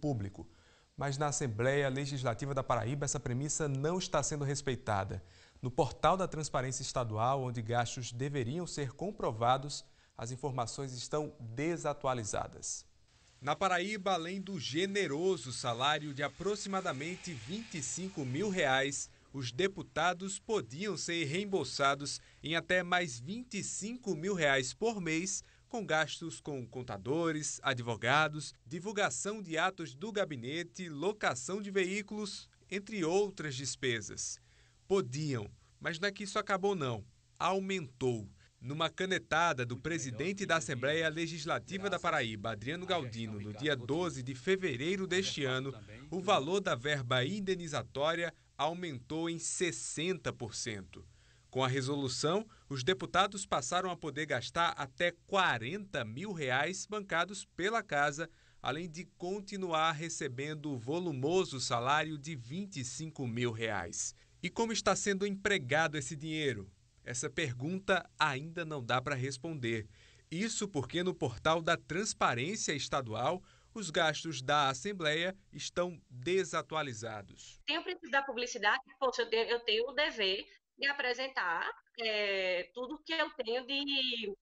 público. Mas na Assembleia Legislativa da Paraíba, essa premissa não está sendo respeitada. No portal da Transparência Estadual, onde gastos deveriam ser comprovados, as informações estão desatualizadas. Na Paraíba, além do generoso salário de aproximadamente 25 mil reais, os deputados podiam ser reembolsados em até mais 25 mil reais por mês com gastos com contadores, advogados, divulgação de atos do gabinete, locação de veículos, entre outras despesas. Podiam, mas não é que isso acabou não, aumentou. Numa canetada do presidente da Assembleia Legislativa da Paraíba, Adriano Galdino, no dia 12 de fevereiro deste ano, o valor da verba indenizatória aumentou em 60%. Com a resolução, os deputados passaram a poder gastar até 40 mil reais bancados pela casa, além de continuar recebendo o volumoso salário de 25 mil reais. E como está sendo empregado esse dinheiro? Essa pergunta ainda não dá para responder. Isso porque no portal da Transparência Estadual, os gastos da Assembleia estão desatualizados. Tem o princípio da publicidade, poxa, eu tenho o dever de apresentar é, tudo que eu tenho de,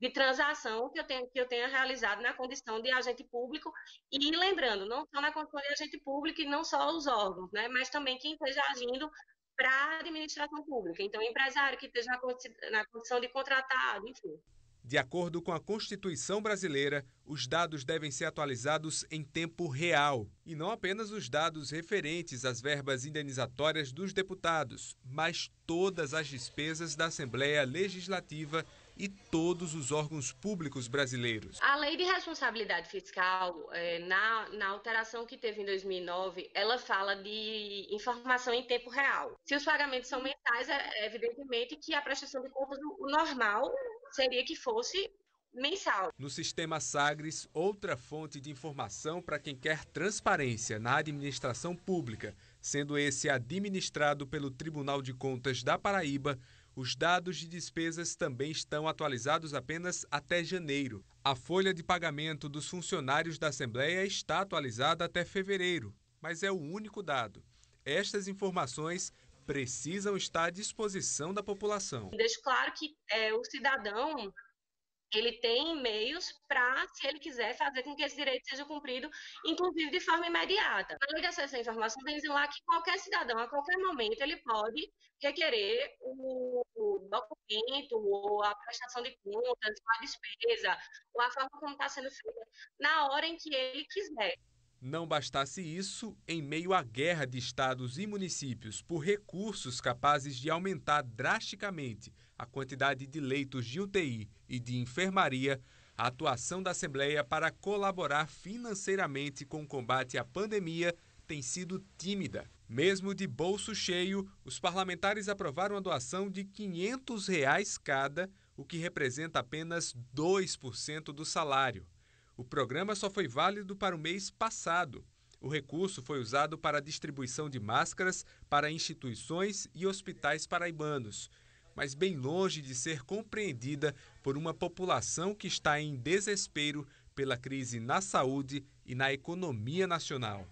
de transação que eu, tenho, que eu tenha realizado na condição de agente público. E lembrando, não só na condição de agente público e não só os órgãos, né, mas também quem esteja agindo para a administração pública. Então, empresário que esteja na condição de contratado, enfim. De acordo com a Constituição brasileira, os dados devem ser atualizados em tempo real, e não apenas os dados referentes às verbas indenizatórias dos deputados, mas todas as despesas da Assembleia Legislativa e todos os órgãos públicos brasileiros. A lei de responsabilidade fiscal, é, na, na alteração que teve em 2009, ela fala de informação em tempo real. Se os pagamentos são mensais, é evidentemente que a prestação de contas o normal seria que fosse mensal. No sistema Sagres, outra fonte de informação para quem quer transparência na administração pública, sendo esse administrado pelo Tribunal de Contas da Paraíba, os dados de despesas também estão atualizados apenas até janeiro. A folha de pagamento dos funcionários da Assembleia está atualizada até fevereiro, mas é o único dado. Estas informações precisam estar à disposição da população. Deixo claro que é, o cidadão ele tem meios para, se ele quiser, fazer com que esse direito seja cumprido, inclusive de forma imediata. Na lei de acesso à informação, tem lá que qualquer cidadão, a qualquer momento, ele pode requerer o documento, ou a prestação de contas, ou a despesa, ou a forma como está sendo feita, na hora em que ele quiser. Não bastasse isso, em meio à guerra de estados e municípios por recursos capazes de aumentar drasticamente a quantidade de leitos de UTI e de enfermaria, a atuação da Assembleia para colaborar financeiramente com o combate à pandemia tem sido tímida. Mesmo de bolso cheio, os parlamentares aprovaram a doação de R$ 500 reais cada, o que representa apenas 2% do salário. O programa só foi válido para o mês passado. O recurso foi usado para a distribuição de máscaras para instituições e hospitais paraibanos, mas bem longe de ser compreendida por uma população que está em desespero pela crise na saúde e na economia nacional.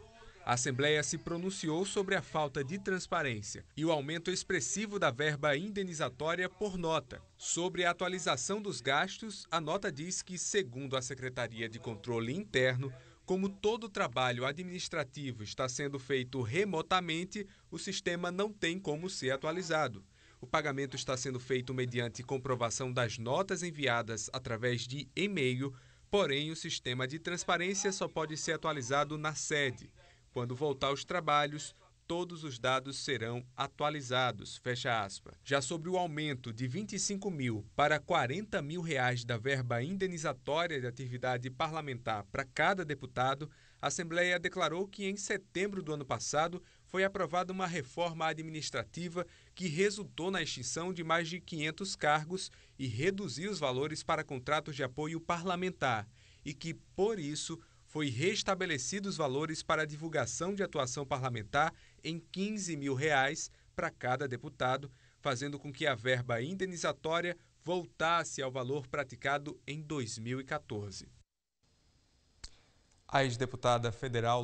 A Assembleia se pronunciou sobre a falta de transparência e o aumento expressivo da verba indenizatória por nota. Sobre a atualização dos gastos, a nota diz que, segundo a Secretaria de Controle Interno, como todo trabalho administrativo está sendo feito remotamente, o sistema não tem como ser atualizado. O pagamento está sendo feito mediante comprovação das notas enviadas através de e-mail, porém, o sistema de transparência só pode ser atualizado na sede. Quando voltar aos trabalhos, todos os dados serão atualizados. Fecha aspas. Já sobre o aumento de 25 mil para 40 mil reais da verba indenizatória de atividade parlamentar para cada deputado, a Assembleia declarou que em setembro do ano passado foi aprovada uma reforma administrativa que resultou na extinção de mais de 500 cargos e reduziu os valores para contratos de apoio parlamentar e que, por isso, foi restabelecido os valores para a divulgação de atuação parlamentar em R$ 15 mil reais para cada deputado, fazendo com que a verba indenizatória voltasse ao valor praticado em 2014. A ex-deputada federal